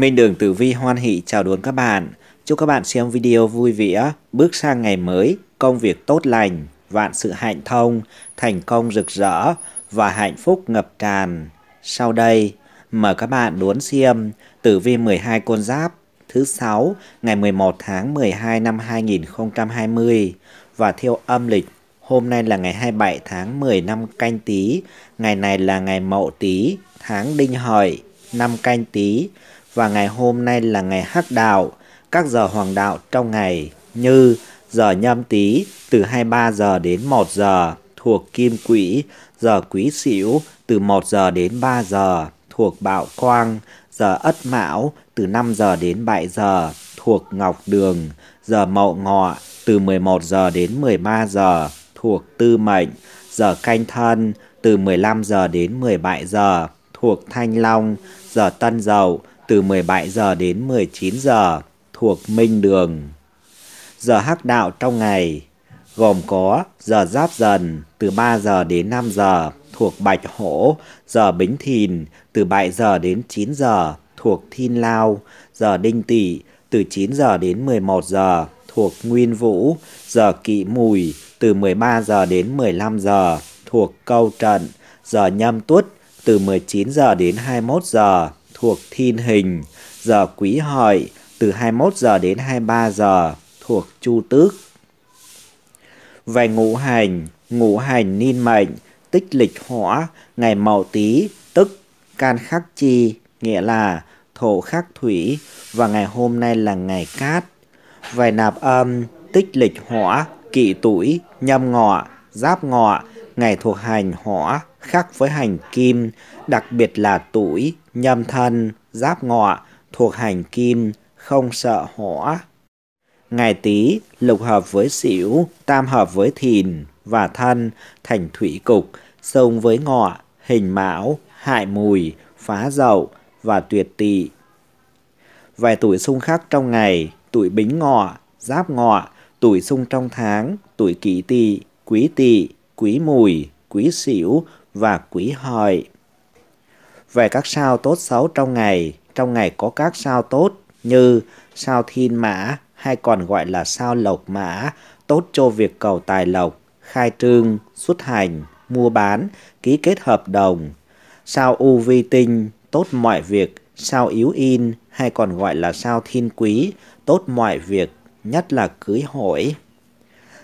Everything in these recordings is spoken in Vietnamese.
Minh Đường Tử Vi hoan hỷ chào đón các bạn. Chúc các bạn xem video vui vẻ, bước sang ngày mới, công việc tốt lành, vạn sự hạnh thông, thành công rực rỡ và hạnh phúc ngập tràn. Sau đây, mời các bạn đón xem Tử Vi 12 con giáp thứ 6 ngày 11 tháng 12 năm 2020 và theo âm lịch Hôm nay là ngày 27 tháng 10 năm canh tí, ngày này là ngày mậu tí, tháng đinh hợi, năm canh tí và ngày hôm nay là ngày hắc đạo, các giờ hoàng đạo trong ngày như giờ nhâm tý từ 23 giờ đến 1 giờ thuộc kim quỹ, giờ quý sửu từ 1 giờ đến 3 giờ thuộc bạo quang, giờ ất mão từ 5 giờ đến 7 giờ thuộc ngọc đường, giờ mậu ngọ từ 11 giờ đến 13 giờ thuộc tư mệnh, giờ canh thân từ 15 giờ đến 17 giờ thuộc thanh long, giờ tân dậu từ 17 giờ đến 19 giờ thuộc Minh Đường. Giờ hắc đạo trong ngày gồm có giờ Giáp Dần từ 3 giờ đến 5 giờ thuộc Bạch Hổ, giờ Bính Thìn từ 7 giờ đến 9 giờ thuộc Thiên Lao, giờ Đinh Tỵ từ 9 giờ đến 11 giờ thuộc Nguyên Vũ, giờ Kỵ Mùi từ 13 giờ đến 15 giờ thuộc Câu Trận, giờ Nhâm Tuất từ 19 giờ đến 21 giờ thuộc Thiên Hình, giờ Quý Hợi từ 21 giờ đến 23 giờ thuộc Chu Tước. Về ngũ hành, ngũ hành niên mệnh, tích lịch hỏa, ngày Mậu Tý, tức can khắc chi, nghĩa là thổ khắc thủy và ngày hôm nay là ngày cát. Về nạp âm, tích lịch hỏa, kỵ tuổi, nhâm ngọ, giáp ngọ, ngày thuộc hành hỏa khác với hành kim, đặc biệt là tuổi, nhâm thân, giáp ngọ, thuộc hành kim, không sợ hỏa. Ngày tý lục hợp với xỉu, tam hợp với thìn và thân, thành thủy cục, sông với ngọ, hình mão, hại mùi, phá dậu và tuyệt tỵ. Vài tuổi xung khắc trong ngày, tuổi bính ngọ, giáp ngọ, tuổi xung trong tháng, tuổi kỷ tỵ, quý tỵ, quý mùi, quý sửu và quý hợi về các sao tốt xấu trong ngày. Trong ngày có các sao tốt như sao thiên mã hay còn gọi là sao lộc mã, tốt cho việc cầu tài lộc, khai trương, xuất hành, mua bán, ký kết hợp đồng. Sao u vi tinh, tốt mọi việc, sao yếu in hay còn gọi là sao thiên quý, tốt mọi việc, nhất là cưới hỏi.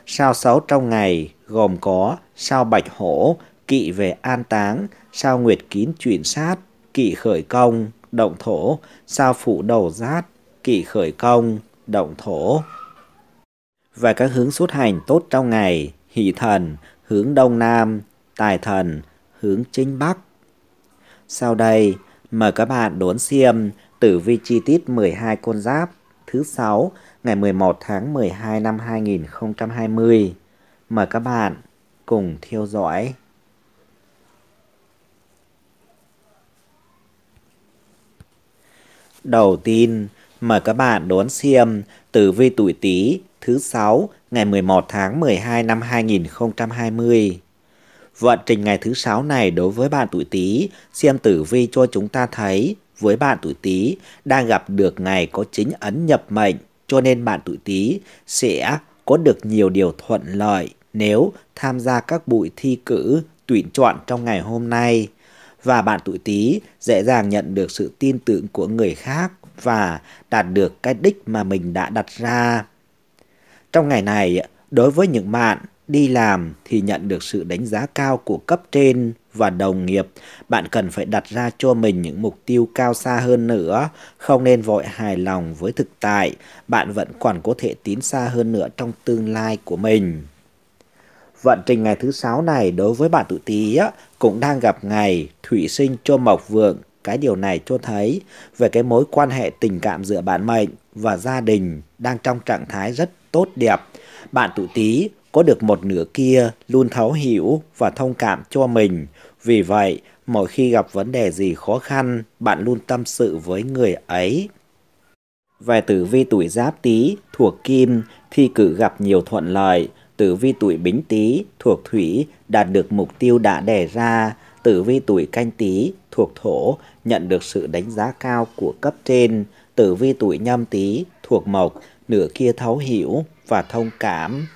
Sao xấu trong ngày gồm có sao bạch hổ, kỵ về an táng, sao nguyệt kín chuyển sát, kỵ khởi công, động thổ, sao phụ đầu giát, kỵ khởi công, động thổ. Và các hướng xuất hành tốt trong ngày, hỷ thần, hướng đông nam, tài thần, hướng chính bắc. Sau đây, mời các bạn đốn xiêm tử vi chi tiết 12 con giáp thứ 6 ngày 11 tháng 12 năm 2020. Mời các bạn cùng theo dõi. Đầu tiên, mời các bạn đón xem tử vi tuổi Tý thứ 6 ngày 11 tháng 12 năm 2020. Vận trình ngày thứ 6 này đối với bạn tuổi Tý, xem tử vi cho chúng ta thấy với bạn tuổi Tý đang gặp được ngày có chính ấn nhập mệnh, cho nên bạn tuổi Tý sẽ có được nhiều điều thuận lợi nếu tham gia các buổi thi cử tuyển chọn trong ngày hôm nay và bạn tuổi Tý dễ dàng nhận được sự tin tưởng của người khác và đạt được cái đích mà mình đã đặt ra. Trong ngày này, đối với những bạn đi làm thì nhận được sự đánh giá cao của cấp trên và đồng nghiệp, bạn cần phải đặt ra cho mình những mục tiêu cao xa hơn nữa, không nên vội hài lòng với thực tại, bạn vẫn còn có thể tiến xa hơn nữa trong tương lai của mình vận trình ngày thứ sáu này đối với bạn tuổi tý á, cũng đang gặp ngày thủy sinh cho mộc vượng. Cái điều này cho thấy về cái mối quan hệ tình cảm giữa bản mệnh và gia đình đang trong trạng thái rất tốt đẹp. Bạn tuổi tý có được một nửa kia luôn thấu hiểu và thông cảm cho mình. Vì vậy, mỗi khi gặp vấn đề gì khó khăn, bạn luôn tâm sự với người ấy. Về tử vi tuổi giáp tý thuộc kim, thì cử gặp nhiều thuận lợi, tử vi tuổi bính tý thuộc thủy đạt được mục tiêu đã đề ra, tử vi tuổi canh tý thuộc thổ nhận được sự đánh giá cao của cấp trên, tử vi tuổi nhâm tý thuộc mộc nửa kia thấu hiểu và thông cảm.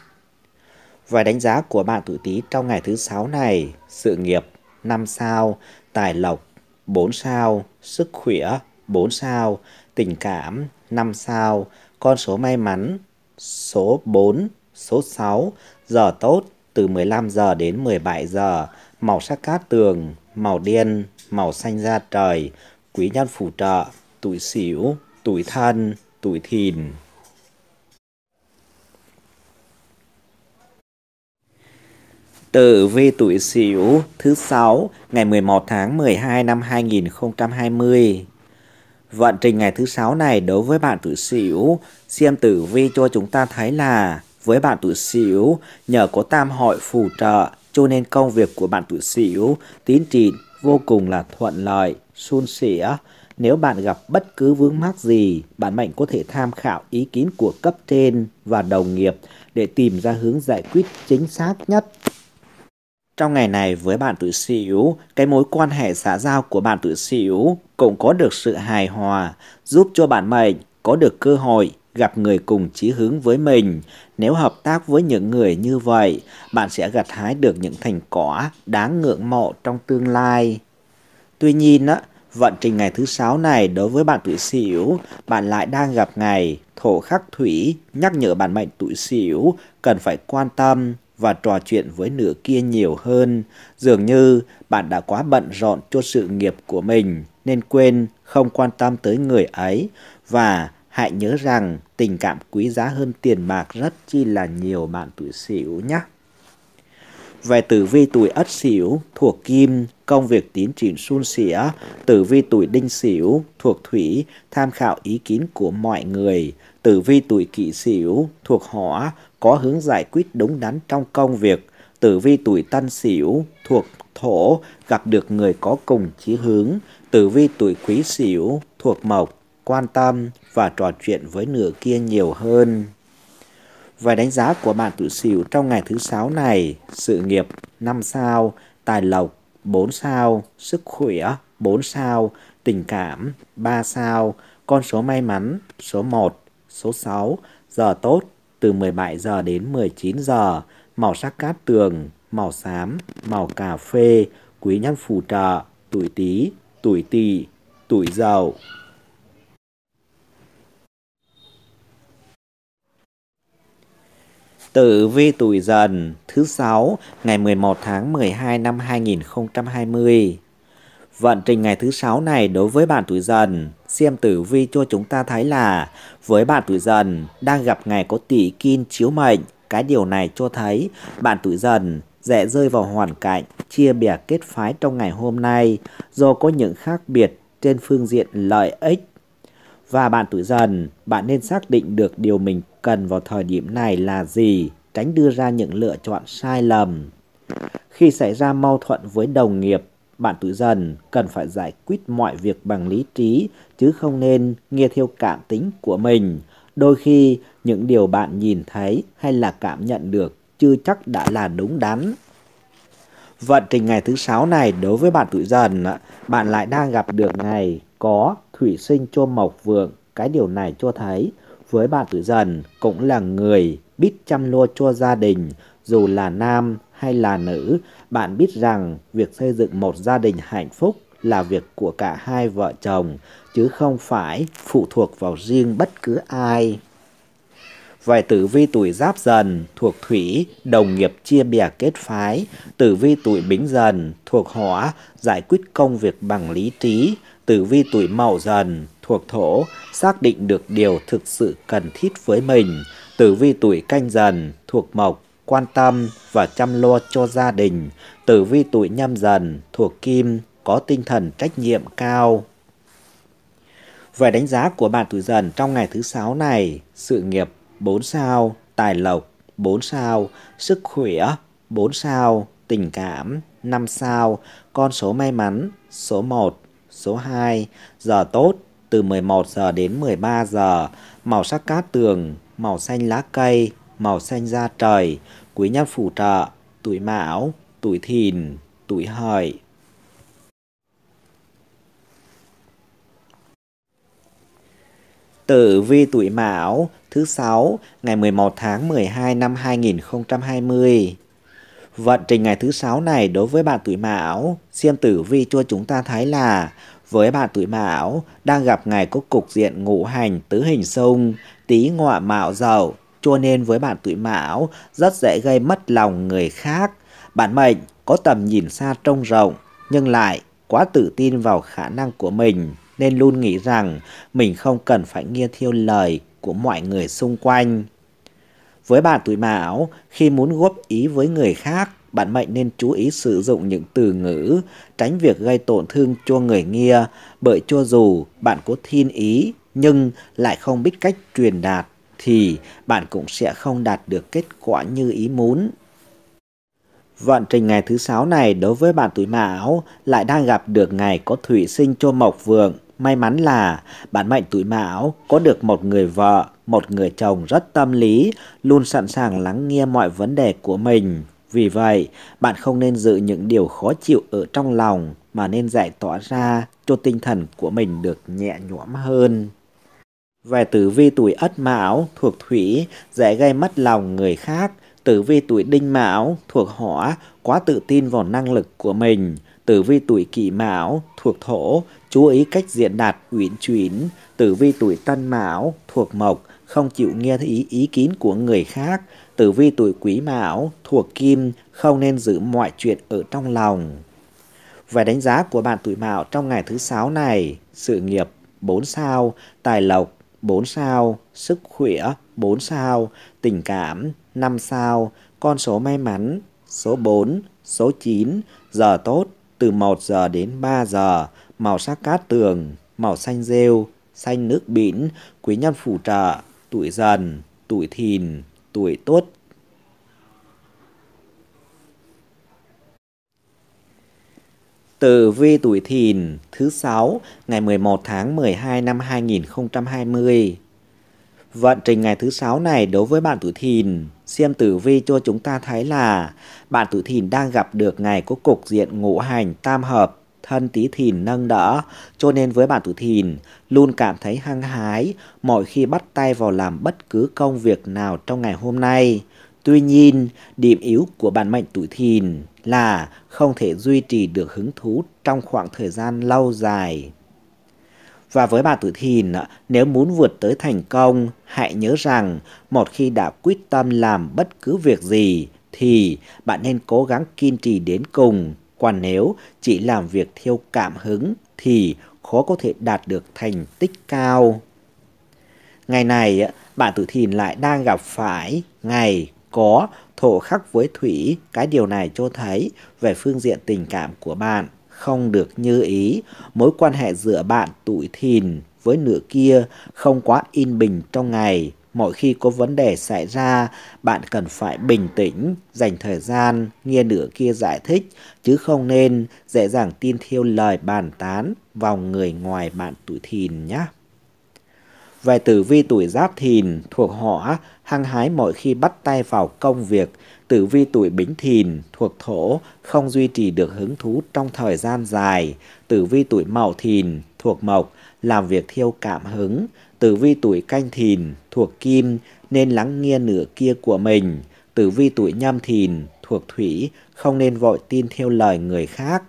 Và đánh giá của bạn tuổi tý trong ngày thứ sáu này, sự nghiệp 5 sao, tài lộc 4 sao, sức khỏe 4 sao, tình cảm 5 sao, con số may mắn số 4 Số 6. Giờ tốt từ 15 giờ đến 17 giờ, màu sắc cát tường, màu đen, màu xanh da trời, quý nhân phù trợ, tuổi sửu tuổi thân, tuổi thìn. Tử vi tuổi Sửu thứ 6 ngày 11 tháng 12 năm 2020. Vận trình ngày thứ 6 này đối với bạn tuổi Sửu, xem tử vi cho chúng ta thấy là với bạn tuổi Sửu, nhờ có tam hội phù trợ cho nên công việc của bạn tuổi Sửu tiến triển vô cùng là thuận lợi, suôn sẻ. Nếu bạn gặp bất cứ vướng mắc gì, bạn mệnh có thể tham khảo ý kiến của cấp trên và đồng nghiệp để tìm ra hướng giải quyết chính xác nhất. Trong ngày này với bạn tuổi Sửu, cái mối quan hệ xã giao của bạn tuổi Sửu cũng có được sự hài hòa, giúp cho bạn mệnh có được cơ hội gặp người cùng chí hướng với mình. Nếu hợp tác với những người như vậy, bạn sẽ gặt hái được những thành quả đáng ngưỡng mộ trong tương lai. Tuy nhiên, á, vận trình ngày thứ sáu này đối với bạn tuổi Sửu, bạn lại đang gặp ngày thổ khắc thủy nhắc nhở bạn mệnh tuổi Sửu cần phải quan tâm và trò chuyện với nửa kia nhiều hơn. Dường như bạn đã quá bận rộn cho sự nghiệp của mình nên quên không quan tâm tới người ấy và hãy nhớ rằng tình cảm quý giá hơn tiền bạc rất chi là nhiều bạn tuổi sửu nhé. Về tử vi tuổi ất sửu thuộc kim, công việc tiến triển suôn sẻ, tử vi tuổi đinh sửu thuộc thủy, tham khảo ý kiến của mọi người, tử vi tuổi kỷ sửu thuộc hỏa, có hướng giải quyết đúng đắn trong công việc, tử vi tuổi tân sửu thuộc thổ, gặp được người có cùng chí hướng, tử vi tuổi quý sửu thuộc mộc, quan tâm và trò chuyện với nửa kia nhiều hơn. Về đánh giá của bạn tự xỉu trong ngày thứ sáu này, sự nghiệp 5 sao, tài lộc 4 sao, sức khỏe 4 sao, tình cảm 3 sao, con số may mắn số 1, số 6, giờ tốt từ 17 giờ đến 19 giờ, màu sắc cát tường, màu xám, màu cà phê, quý nhân phù trợ, tuổi tý, tuổi tỵ, tuổi dậu. Tử vi tuổi dần thứ 6 ngày 11 tháng 12 năm 2020. Vận trình ngày thứ 6 này đối với bạn tuổi dần, xem tử vi cho chúng ta thấy là với bạn tuổi dần đang gặp ngày có tỷ kim chiếu mệnh. Cái điều này cho thấy bạn tuổi dần dễ rơi vào hoàn cảnh chia bè kết phái trong ngày hôm nay do có những khác biệt trên phương diện lợi ích và bạn tuổi dần, bạn nên xác định được điều mình cần vào thời điểm này là gì, tránh đưa ra những lựa chọn sai lầm. Khi xảy ra mâu thuẫn với đồng nghiệp, bạn tuổi dần cần phải giải quyết mọi việc bằng lý trí chứ không nên nghe theo cảm tính của mình. Đôi khi những điều bạn nhìn thấy hay là cảm nhận được chưa chắc đã là đúng đắn. Vận trình ngày thứ sáu này đối với bạn tuổi dần, bạn lại đang gặp được ngày có thủy sinh cho Mộc Vượng, cái điều này cho thấy với bà Tử Dần cũng là người biết chăm lo cho gia đình, dù là nam hay là nữ, bạn biết rằng việc xây dựng một gia đình hạnh phúc là việc của cả hai vợ chồng, chứ không phải phụ thuộc vào riêng bất cứ ai. vài tử vi tuổi giáp dần thuộc thủy, đồng nghiệp chia bè kết phái. Tử vi tuổi bính dần thuộc hỏa, giải quyết công việc bằng lý trí tử vi tuổi mậu dần thuộc thổ xác định được điều thực sự cần thiết với mình tử vi tuổi canh dần thuộc mộc quan tâm và chăm lo cho gia đình tử vi tuổi nhâm dần thuộc kim có tinh thần trách nhiệm cao về đánh giá của bạn tuổi dần trong ngày thứ sáu này sự nghiệp 4 sao tài lộc 4 sao sức khỏe 4 sao tình cảm 5 sao con số may mắn số 1 số 2, giờ tốt từ 11 giờ đến 13 giờ, màu sắc cát tường, màu xanh lá cây, màu xanh da trời, quý nhân phù trợ, tuổi mão, tuổi thìn, tuổi hợi. Tử vi tuổi Mão thứ sáu ngày 11 tháng 12 năm 2020 Vận trình ngày thứ sáu này đối với bạn tuổi Mão, xem Tử Vi cho chúng ta thấy là với bạn tuổi Mão đang gặp ngày có cục diện ngũ hành tứ hình xung, tý ngọ mạo dậu, cho nên với bạn tuổi Mão rất dễ gây mất lòng người khác. Bạn mệnh có tầm nhìn xa trông rộng nhưng lại quá tự tin vào khả năng của mình nên luôn nghĩ rằng mình không cần phải nghe theo lời của mọi người xung quanh. Với bạn tuổi Mão, khi muốn góp ý với người khác, bạn mệnh nên chú ý sử dụng những từ ngữ, tránh việc gây tổn thương cho người nghe, bởi cho dù bạn có thiên ý nhưng lại không biết cách truyền đạt thì bạn cũng sẽ không đạt được kết quả như ý muốn. Vận trình ngày thứ sáu này đối với bạn tuổi Mão lại đang gặp được ngày có thủy sinh cho Mộc Vượng May mắn là bạn mệnh tuổi mão có được một người vợ, một người chồng rất tâm lý, luôn sẵn sàng lắng nghe mọi vấn đề của mình. Vì vậy, bạn không nên giữ những điều khó chịu ở trong lòng mà nên giải tỏa ra cho tinh thần của mình được nhẹ nhõm hơn. Về tử vi tuổi ất mão thuộc thủy dễ gây mất lòng người khác, tử vi tuổi đinh mão thuộc hỏa quá tự tin vào năng lực của mình, tử vi tuổi kỷ mão thuộc thổ chú ý cách diện đạt uyển chuyển, tử vi tuổi tân mão, thuộc mộc, không chịu nghe ý ý kiến của người khác, tử vi tuổi quý mão, thuộc kim, không nên giữ mọi chuyện ở trong lòng. Và đánh giá của bạn tuổi mão trong ngày thứ sáu này, sự nghiệp 4 sao, tài lộc 4 sao, sức khỏe 4 sao, tình cảm 5 sao, con số may mắn số 4, số 9, giờ tốt từ 1 giờ đến 3 giờ, màu sắc cát tường, màu xanh rêu, xanh nước biển, quý nhân phù trợ, tuổi dần, tuổi thìn, tuổi tốt. Tử vi tuổi thìn thứ 6 ngày 11 tháng 12 năm 2020 Vận trình ngày thứ 6 này đối với bạn tuổi thìn xem tử vi cho chúng ta thấy là bạn tuổi thìn đang gặp được ngày có cục diện ngũ hành tam hợp thân tí thìn nâng đỡ, cho nên với bạn tuổi thìn luôn cảm thấy hăng hái mọi khi bắt tay vào làm bất cứ công việc nào trong ngày hôm nay. Tuy nhiên, điểm yếu của bản mệnh tuổi thìn là không thể duy trì được hứng thú trong khoảng thời gian lâu dài. Và với bạn tuổi thìn, nếu muốn vượt tới thành công, hãy nhớ rằng một khi đã quyết tâm làm bất cứ việc gì thì bạn nên cố gắng kiên trì đến cùng còn nếu chỉ làm việc theo cảm hứng thì khó có thể đạt được thành tích cao. Ngày này, bạn tử thìn lại đang gặp phải ngày có thổ khắc với thủy. Cái điều này cho thấy về phương diện tình cảm của bạn không được như ý. Mối quan hệ giữa bạn tuổi thìn với nửa kia không quá yên bình trong ngày mỗi khi có vấn đề xảy ra, bạn cần phải bình tĩnh, dành thời gian, nghe nửa kia giải thích, chứ không nên dễ dàng tin theo lời bàn tán vào người ngoài bạn tuổi thìn nhé. Về tử vi tuổi giáp thìn thuộc hỏa, hăng hái mỗi khi bắt tay vào công việc. Tử vi tuổi bính thìn thuộc thổ, không duy trì được hứng thú trong thời gian dài. Tử vi tuổi mậu thìn thuộc mộc, làm việc theo cảm hứng. Tử vi tuổi canh thìn thuộc kim nên lắng nghe nửa kia của mình. Tử vi tuổi nhâm thìn thuộc thủy không nên vội tin theo lời người khác.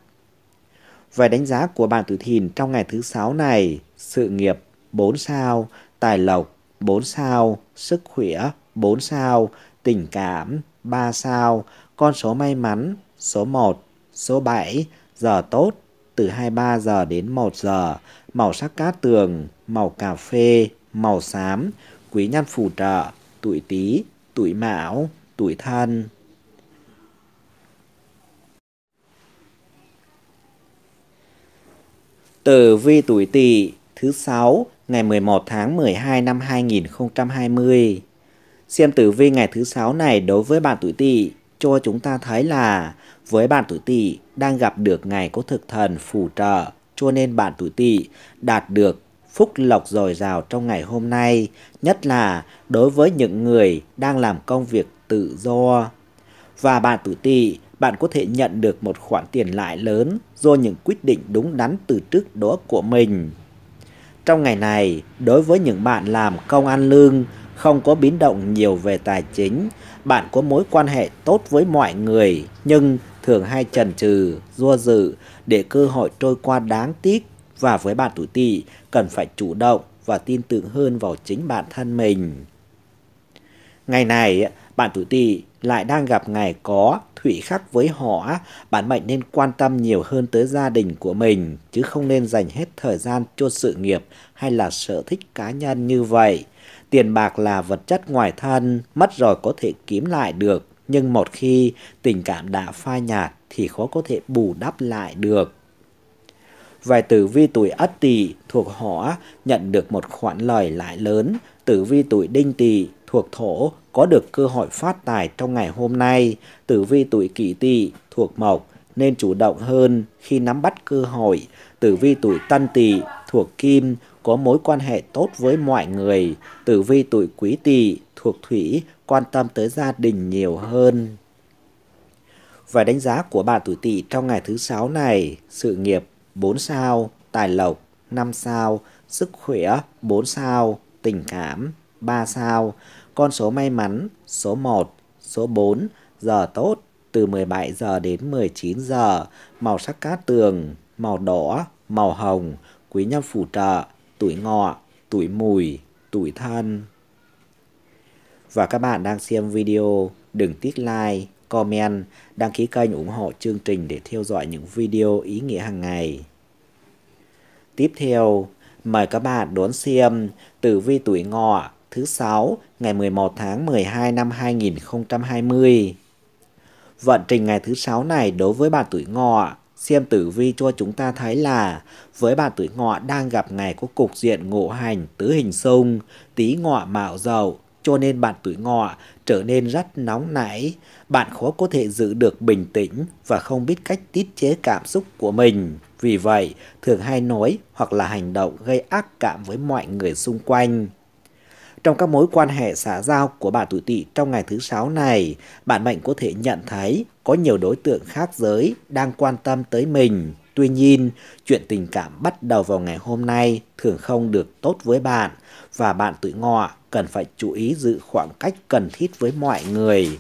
Về đánh giá của bạn tuổi thìn trong ngày thứ sáu này, sự nghiệp 4 sao, tài lộc 4 sao, sức khỏe 4 sao, tình cảm 3 sao, con số may mắn số 1, số 7, giờ tốt từ 23 giờ đến 1 giờ, màu sắc cát tường, màu cà phê, màu xám, quý nhân phù trợ, tuổi tý, tuổi mão, tuổi thân. Tử vi tuổi tỵ thứ 6 ngày 11 tháng 12 năm 2020. Xem tử vi ngày thứ 6 này đối với bạn tuổi tỵ cho chúng ta thấy là với bạn tuổi Tỵ đang gặp được ngày có thực thần phù trợ, cho nên bạn tuổi Tỵ đạt được phúc lộc dồi dào trong ngày hôm nay, nhất là đối với những người đang làm công việc tự do. Và bạn tuổi Tỵ, bạn có thể nhận được một khoản tiền lãi lớn do những quyết định đúng đắn từ trước đó của mình. Trong ngày này, đối với những bạn làm công ăn lương, không có biến động nhiều về tài chính, bạn có mối quan hệ tốt với mọi người nhưng thường hay chần chừ, dua dự để cơ hội trôi qua đáng tiếc và với bạn tuổi tỵ cần phải chủ động và tin tưởng hơn vào chính bản thân mình. Ngày này, bạn tuổi tỵ lại đang gặp ngày có thủy khắc với họ, bạn mệnh nên quan tâm nhiều hơn tới gia đình của mình, chứ không nên dành hết thời gian cho sự nghiệp hay là sở thích cá nhân như vậy. Tiền bạc là vật chất ngoài thân, mất rồi có thể kiếm lại được, nhưng một khi tình cảm đã phai nhạt thì khó có thể bù đắp lại được. Vài tử vi tuổi Ất Tỵ thuộc Hỏa nhận được một khoản lời lãi lớn, tử vi tuổi Đinh Tỵ thuộc Thổ có được cơ hội phát tài trong ngày hôm nay, tử vi tuổi Kỷ Tỵ thuộc Mộc nên chủ động hơn khi nắm bắt cơ hội, tử vi tuổi Tân Tỵ thuộc Kim có mối quan hệ tốt với mọi người, tử vi tuổi Quý Tỵ thuộc thủy quan tâm tới gia đình nhiều hơn. Và đánh giá của bạn tuổi tỵ trong ngày thứ sáu này, sự nghiệp 4 sao, tài lộc 5 sao, sức khỏe 4 sao, tình cảm 3 sao, con số may mắn số 1, số 4, giờ tốt từ 17 giờ đến 19 giờ, màu sắc cát tường, màu đỏ, màu hồng, quý nhân phù trợ, tuổi ngọ, tuổi mùi, tuổi thân và các bạn đang xem video, đừng tiếc like, comment, đăng ký kênh ủng hộ chương trình để theo dõi những video ý nghĩa hàng ngày. Tiếp theo, mời các bạn đón xem tử vi tuổi ngọ thứ 6 ngày 11 tháng 12 năm 2020. Vận trình ngày thứ 6 này đối với bạn tuổi ngọ xem tử vi cho chúng ta thấy là với bạn tuổi ngọ đang gặp ngày có cục diện ngộ hành tứ hình xung, tí ngọ mạo dậu, cho nên bạn tuổi ngọ trở nên rất nóng nảy, bạn khó có thể giữ được bình tĩnh và không biết cách tiết chế cảm xúc của mình. Vì vậy, thường hay nói hoặc là hành động gây ác cảm với mọi người xung quanh. Trong các mối quan hệ xã giao của bạn tuổi tỵ trong ngày thứ sáu này, bạn mệnh có thể nhận thấy có nhiều đối tượng khác giới đang quan tâm tới mình. Tuy nhiên, chuyện tình cảm bắt đầu vào ngày hôm nay thường không được tốt với bạn và bạn tuổi ngọ cần phải chú ý giữ khoảng cách cần thiết với mọi người.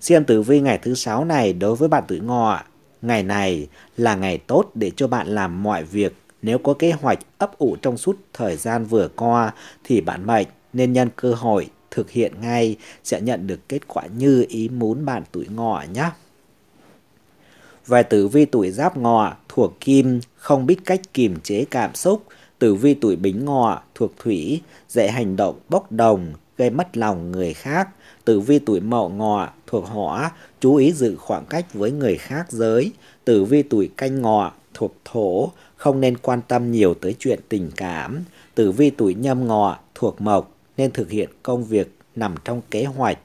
Xem tử vi ngày thứ sáu này đối với bạn tuổi ngọ, ngày này là ngày tốt để cho bạn làm mọi việc. Nếu có kế hoạch ấp ủ trong suốt thời gian vừa qua thì bạn mệnh nên nhân cơ hội thực hiện ngay sẽ nhận được kết quả như ý muốn bạn tuổi ngọ nhé. Về tử vi tuổi giáp ngọ thuộc kim không biết cách kiềm chế cảm xúc tử vi tuổi bính ngọ thuộc thủy, dễ hành động bốc đồng, gây mất lòng người khác. Tử vi tuổi mậu ngọ thuộc hỏa, chú ý giữ khoảng cách với người khác giới. Tử vi tuổi canh ngọ thuộc thổ, không nên quan tâm nhiều tới chuyện tình cảm. Tử vi tuổi nhâm ngọ thuộc mộc, nên thực hiện công việc nằm trong kế hoạch.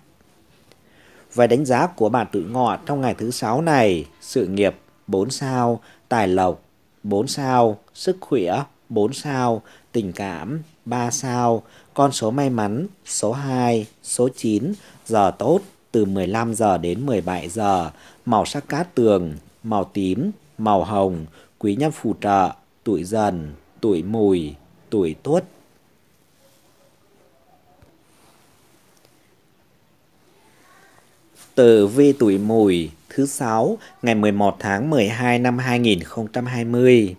Về đánh giá của bạn tuổi ngọ trong ngày thứ sáu này, sự nghiệp 4 sao, tài lộc 4 sao, sức khỏe 4 sao, tình cảm 3 sao, con số may mắn số 2, số 9, giờ tốt từ 15 giờ đến 17 giờ, màu sắc cát tường, màu tím, màu hồng, quý nhân phù trợ, tuổi dần, tuổi mùi, tuổi tuất. Tử vi tuổi mùi thứ 6 ngày 11 tháng 12 năm 2020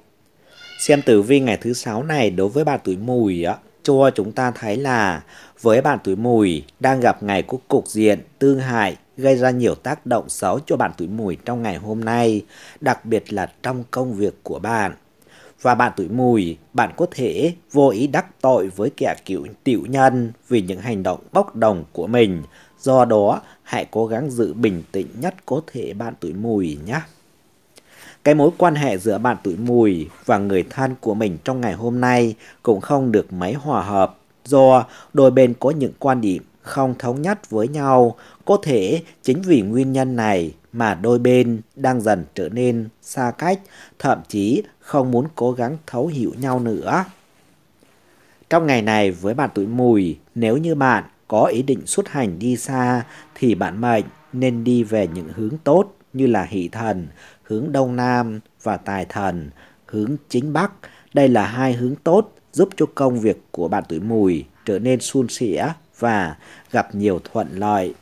Xem tử vi ngày thứ sáu này đối với bạn tuổi mùi á, cho chúng ta thấy là với bạn tuổi mùi đang gặp ngày của cục diện tương hại gây ra nhiều tác động xấu cho bạn tuổi mùi trong ngày hôm nay, đặc biệt là trong công việc của bạn. Và bạn tuổi mùi, bạn có thể vô ý đắc tội với kẻ cựu tiểu nhân vì những hành động bốc đồng của mình. Do đó, hãy cố gắng giữ bình tĩnh nhất có thể bạn tuổi mùi nhé. Cái mối quan hệ giữa bạn tuổi mùi và người thân của mình trong ngày hôm nay cũng không được mấy hòa hợp do đôi bên có những quan điểm không thống nhất với nhau. Có thể chính vì nguyên nhân này mà đôi bên đang dần trở nên xa cách, thậm chí không muốn cố gắng thấu hiểu nhau nữa. Trong ngày này với bạn tuổi mùi, nếu như bạn có ý định xuất hành đi xa thì bạn mệnh nên đi về những hướng tốt như là hỷ thần, hướng Đông Nam và tài thần, hướng Chính Bắc. Đây là hai hướng tốt giúp cho công việc của bạn tuổi mùi trở nên suôn sẻ và gặp nhiều thuận lợi.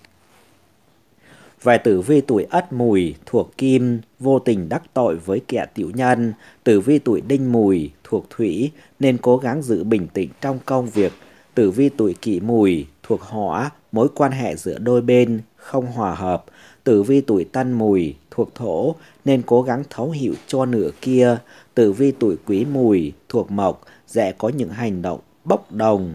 Vài tử vi tuổi ất mùi thuộc kim, vô tình đắc tội với kẻ tiểu nhân. Tử vi tuổi đinh mùi thuộc thủy, nên cố gắng giữ bình tĩnh trong công việc. Tử vi tuổi kỷ mùi thuộc hỏa, mối quan hệ giữa đôi bên không hòa hợp. Tử vi tuổi tân mùi thuộc thổ nên cố gắng thấu hiểu cho nửa kia. Tử vi tuổi quý mùi thuộc mộc dễ có những hành động bốc đồng.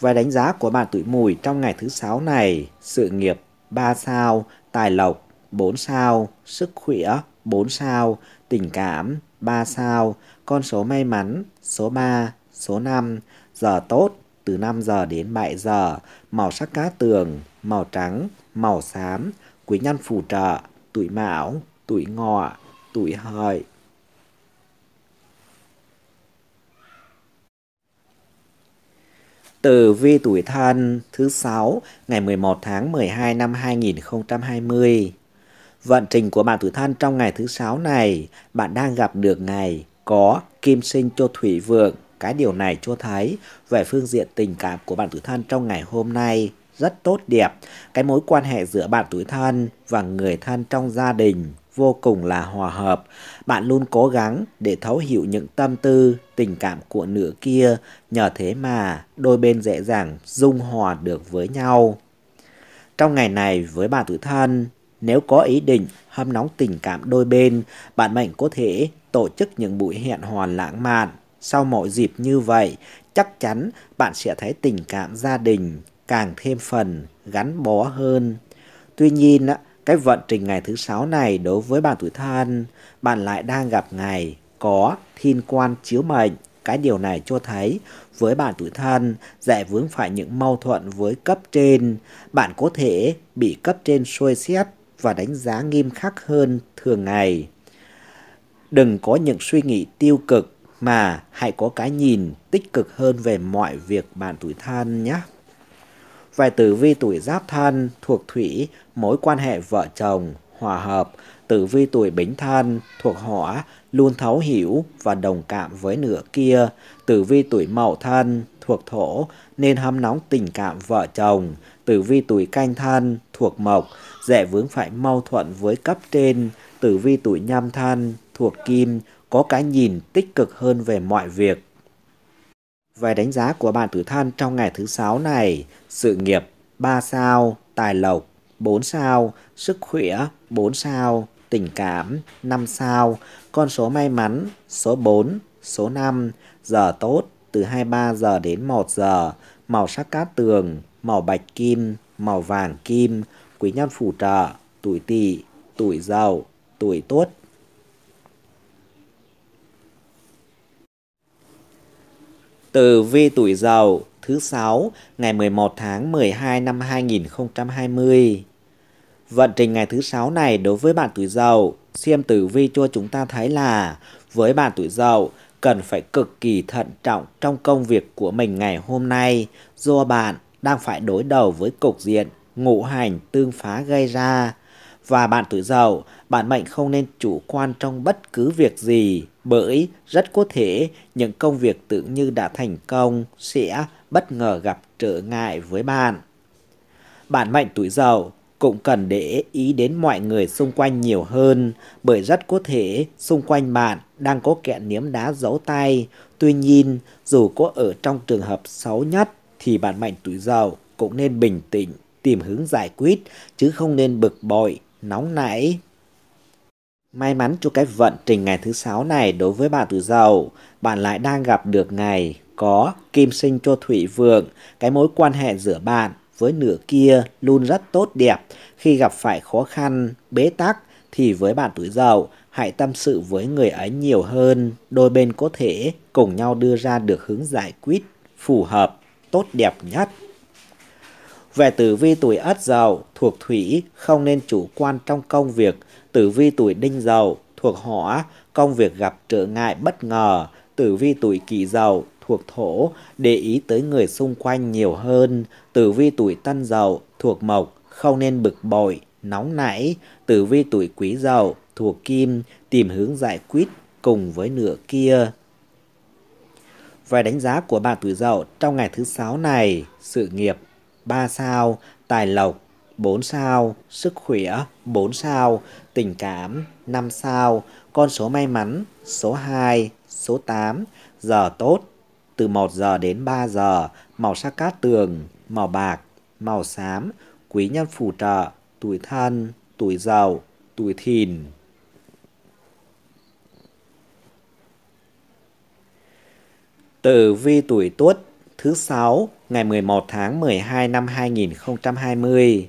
Về đánh giá của bạn tuổi mùi trong ngày thứ sáu này, sự nghiệp 3 sao, tài lộc 4 sao, sức khỏe 4 sao, tình cảm 3 sao, con số may mắn số 3, số 5, giờ tốt từ 5 giờ đến 7 giờ, màu sắc cá tường, màu trắng, màu xám, quý nhân phù trợ, tuổi mão, tuổi ngọ, tuổi hợi. từ vi tuổi thân thứ 6 ngày 11 tháng 12 năm 2020. Vận trình của bạn tuổi thân trong ngày thứ 6 này, bạn đang gặp được ngày có kim sinh cho thủy vượng. Cái điều này cho thấy về phương diện tình cảm của bạn tuổi thân trong ngày hôm nay rất tốt đẹp. Cái mối quan hệ giữa bạn tuổi thân và người thân trong gia đình vô cùng là hòa hợp. Bạn luôn cố gắng để thấu hiểu những tâm tư, tình cảm của nửa kia, nhờ thế mà đôi bên dễ dàng dung hòa được với nhau. Trong ngày này với bạn tuổi thân, nếu có ý định hâm nóng tình cảm đôi bên, bạn mệnh có thể tổ chức những buổi hẹn hò lãng mạn. Sau mỗi dịp như vậy, chắc chắn bạn sẽ thấy tình cảm gia đình càng thêm phần gắn bó hơn. Tuy nhiên, cái vận trình ngày thứ sáu này đối với bạn tuổi thân, bạn lại đang gặp ngày có thiên quan chiếu mệnh. Cái điều này cho thấy với bạn tuổi thân dễ vướng phải những mâu thuẫn với cấp trên. Bạn có thể bị cấp trên xuôi xét và đánh giá nghiêm khắc hơn thường ngày. Đừng có những suy nghĩ tiêu cực mà hãy có cái nhìn tích cực hơn về mọi việc bạn tuổi thân nhé về tử vi tuổi giáp thân thuộc thủy, mối quan hệ vợ chồng, hòa hợp, tử vi tuổi bính thân thuộc hỏa, luôn thấu hiểu và đồng cảm với nửa kia, tử vi tuổi mậu thân thuộc thổ nên hâm nóng tình cảm vợ chồng, tử vi tuổi canh thân thuộc mộc, dễ vướng phải mâu thuẫn với cấp trên, tử vi tuổi nhâm thân thuộc kim, có cái nhìn tích cực hơn về mọi việc về đánh giá của bạn tử thân trong ngày thứ 6 này, sự nghiệp 3 sao, tài lộc 4 sao, sức khỏe 4 sao, tình cảm 5 sao, con số may mắn số 4, số 5, giờ tốt từ 23 giờ đến 1 giờ, màu sắc cát tường, màu bạch kim, màu vàng kim, quý nhân phù trợ, tuổi tỵ, tuổi dậu, tuổi tuất, Tử vi tuổi Dậu thứ 6 ngày 11 tháng 12 năm 2020. Vận trình ngày thứ 6 này đối với bạn tuổi Dậu, xem tử vi cho chúng ta thấy là với bạn tuổi Dậu cần phải cực kỳ thận trọng trong công việc của mình ngày hôm nay do bạn đang phải đối đầu với cục diện ngũ hành tương phá gây ra và bạn tuổi Dậu, bạn mệnh không nên chủ quan trong bất cứ việc gì bởi rất có thể những công việc tưởng như đã thành công sẽ bất ngờ gặp trở ngại với bạn. Bạn mệnh tuổi giàu cũng cần để ý đến mọi người xung quanh nhiều hơn bởi rất có thể xung quanh bạn đang có kẻ niếm đá giấu tay. Tuy nhiên, dù có ở trong trường hợp xấu nhất thì bạn mệnh tuổi giàu cũng nên bình tĩnh, tìm hướng giải quyết chứ không nên bực bội, nóng nảy. May mắn cho cái vận trình ngày thứ sáu này đối với bạn tuổi giàu, bạn lại đang gặp được ngày có kim sinh cho thủy vượng, cái mối quan hệ giữa bạn với nửa kia luôn rất tốt đẹp. Khi gặp phải khó khăn, bế tắc thì với bạn tuổi giàu, hãy tâm sự với người ấy nhiều hơn, đôi bên có thể cùng nhau đưa ra được hướng giải quyết phù hợp, tốt đẹp nhất. Về tử vi tuổi ất dậu thuộc thủy không nên chủ quan trong công việc. Tử vi tuổi đinh dậu thuộc hỏa công việc gặp trở ngại bất ngờ. Tử vi tuổi kỷ dậu thuộc thổ để ý tới người xung quanh nhiều hơn. Tử vi tuổi tân dậu thuộc mộc không nên bực bội nóng nảy. Tử vi tuổi quý dậu thuộc kim tìm hướng giải quyết cùng với nửa kia. Về đánh giá của bạn tuổi dậu trong ngày thứ sáu này, sự nghiệp 3 sao, tài lộc 4 sao, sức khỏe 4 sao, tình cảm 5 sao, con số may mắn số 2, số 8, giờ tốt từ 1 giờ đến 3 giờ, màu sắc cát tường, màu bạc, màu xám, quý nhân phù trợ, tuổi thân, tuổi giàu, tuổi thìn. Tử vi tuổi tuất thứ 6 ngày 11 tháng 12 năm 2020.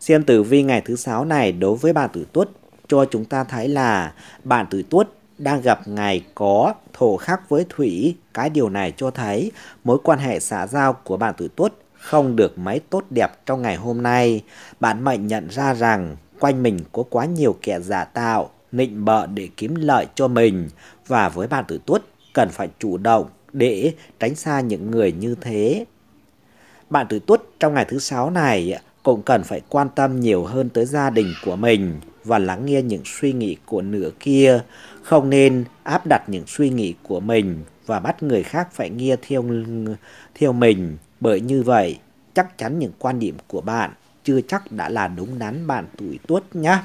Xem tử vi ngày thứ sáu này đối với bạn tử tuất cho chúng ta thấy là bạn tử tuất đang gặp ngày có thổ khắc với thủy. Cái điều này cho thấy mối quan hệ xã giao của bạn tử tuất không được mấy tốt đẹp trong ngày hôm nay. Bạn mệnh nhận ra rằng quanh mình có quá nhiều kẻ giả tạo, nịnh bợ để kiếm lợi cho mình và với bạn tử tuất cần phải chủ động để tránh xa những người như thế. Bạn tuổi tuất trong ngày thứ sáu này cũng cần phải quan tâm nhiều hơn tới gia đình của mình và lắng nghe những suy nghĩ của nửa kia, không nên áp đặt những suy nghĩ của mình và bắt người khác phải nghe theo theo mình, bởi như vậy chắc chắn những quan điểm của bạn chưa chắc đã là đúng đắn bạn tuổi Tuất nhé.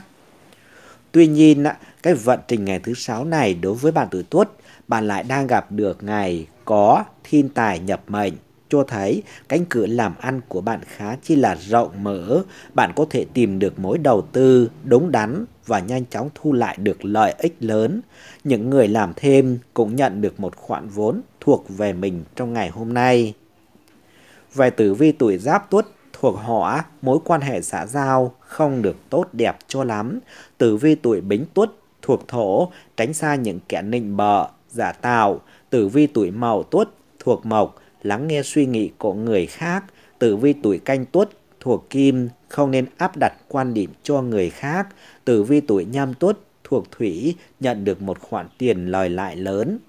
Tuy nhiên, cái vận trình ngày thứ sáu này đối với bạn tuổi Tuất bạn lại đang gặp được ngày có thiên tài nhập mệnh cho thấy cánh cửa làm ăn của bạn khá chi là rộng mở, bạn có thể tìm được mối đầu tư đúng đắn và nhanh chóng thu lại được lợi ích lớn. Những người làm thêm cũng nhận được một khoản vốn thuộc về mình trong ngày hôm nay. Về tử vi tuổi giáp tuất thuộc hỏa, mối quan hệ xã giao không được tốt đẹp cho lắm. Tử vi tuổi bính tuất thuộc thổ, tránh xa những kẻ nịnh bợ, giả tạo, tử vi tuổi mậu tuất thuộc mộc, lắng nghe suy nghĩ của người khác, tử vi tuổi canh tuất thuộc kim, không nên áp đặt quan điểm cho người khác, tử vi tuổi nhâm tuất thuộc thủy, nhận được một khoản tiền lời lại lớn.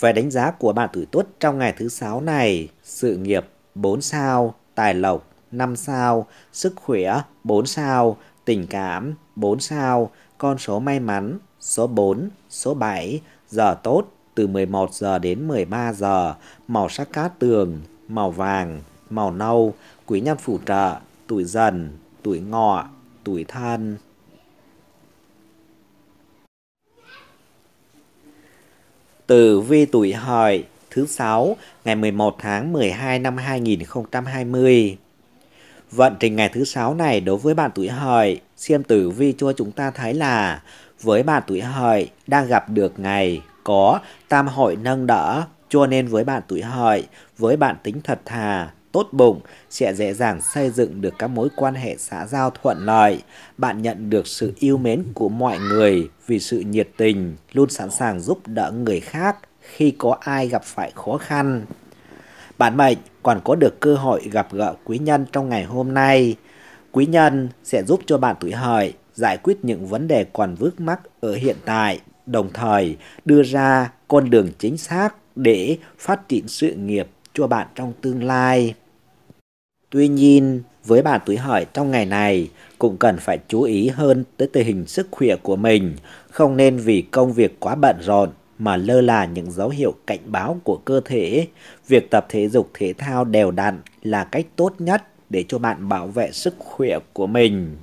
Về đánh giá của bạn tuổi tuất trong ngày thứ sáu này, sự nghiệp 4 sao, tài lộc 5 sao, sức khỏe 4 sao, tình cảm 4 sao, con số may mắn số 4, số 7, giờ tốt từ 11 giờ đến 13 giờ, màu sắc cát tường, màu vàng, màu nâu, quý nhân phù trợ, tuổi dần, tuổi ngọ, tuổi thân. Tử vi tuổi hợi thứ sáu ngày 11 tháng 12 năm 2020. Vận trình ngày thứ sáu này đối với bạn tuổi hợi, xem tử vi cho chúng ta thấy là với bạn tuổi hợi đang gặp được ngày có tam hội nâng đỡ cho nên với bạn tuổi hợi với bạn tính thật thà tốt bụng sẽ dễ dàng xây dựng được các mối quan hệ xã giao thuận lợi bạn nhận được sự yêu mến của mọi người vì sự nhiệt tình luôn sẵn sàng giúp đỡ người khác khi có ai gặp phải khó khăn bạn mệnh còn có được cơ hội gặp gỡ quý nhân trong ngày hôm nay quý nhân sẽ giúp cho bạn tuổi hợi giải quyết những vấn đề còn vướng mắc ở hiện tại, đồng thời đưa ra con đường chính xác để phát triển sự nghiệp cho bạn trong tương lai. Tuy nhiên, với bạn tuổi hợi trong ngày này cũng cần phải chú ý hơn tới tình hình sức khỏe của mình, không nên vì công việc quá bận rộn mà lơ là những dấu hiệu cảnh báo của cơ thể. Việc tập thể dục thể thao đều đặn là cách tốt nhất để cho bạn bảo vệ sức khỏe của mình.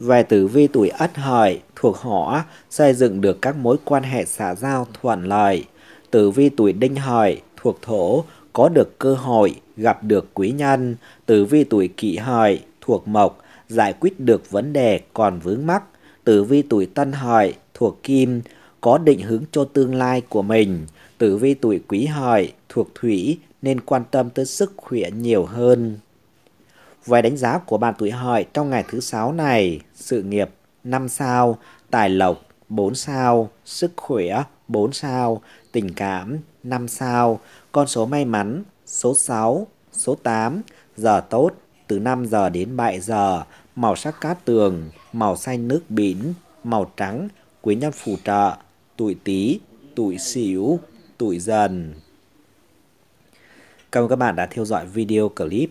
Về tử vi tuổi ất hợi thuộc hỏa xây dựng được các mối quan hệ xã giao thuận lợi. Tử vi tuổi đinh hợi thuộc thổ có được cơ hội gặp được quý nhân. Tử vi tuổi kỷ hợi thuộc mộc giải quyết được vấn đề còn vướng mắc. Tử vi tuổi tân hợi thuộc kim có định hướng cho tương lai của mình. Tử vi tuổi quý hợi thuộc thủy nên quan tâm tới sức khỏe nhiều hơn. Về đánh giá của bạn tuổi hợi trong ngày thứ sáu này, sự nghiệp 5 sao, tài lộc 4 sao, sức khỏe 4 sao, tình cảm 5 sao, con số may mắn số 6, số 8, giờ tốt từ 5 giờ đến 7 giờ, màu sắc cát tường, màu xanh nước biển, màu trắng, quý nhân phù trợ, tuổi Tý, tuổi Sửu, tuổi Dần. Cảm ơn các bạn đã theo dõi video clip.